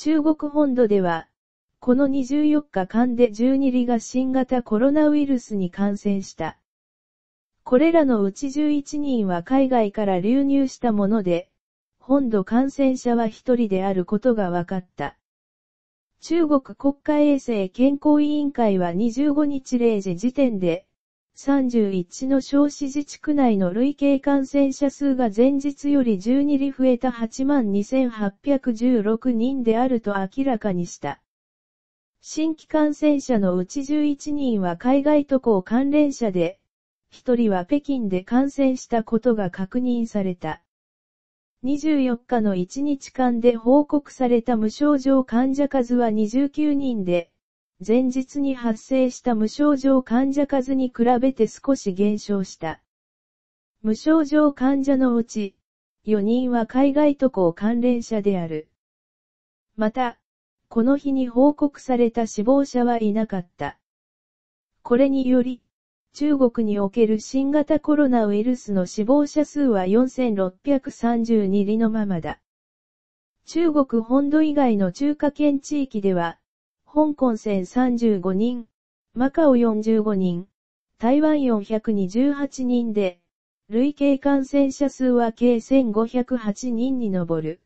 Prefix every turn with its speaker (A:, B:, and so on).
A: 中国本土では、この24日間で
B: 12里が新型コロナウイルスに感染した。これらのうち11人は海外から流入したもので、本土感染者は1人であることが分かった。中国国家衛生健康委員会は25日0時時点で、31の小市自治区内の累計感染者数が前日より12里増えた82,816人であると明らかにした。新規感染者のうち11人は海外渡航関連者で、1人は北京で感染したことが確認された。24日の1日間で報告された無症状患者数は29人で、前日に発生した無症状患者数に比べて少し減少した。無症状患者のうち、4人は海外渡航関連者である。また、この日に報告された死亡者はいなかった。これにより、中国における新型コロナウイルスの死亡者数は4632里のままだ。中国本土以外の中華圏地域では、香港戦3 5人、マカオ45人、台湾428人で、
A: 累計感染者数は計1508人に上る。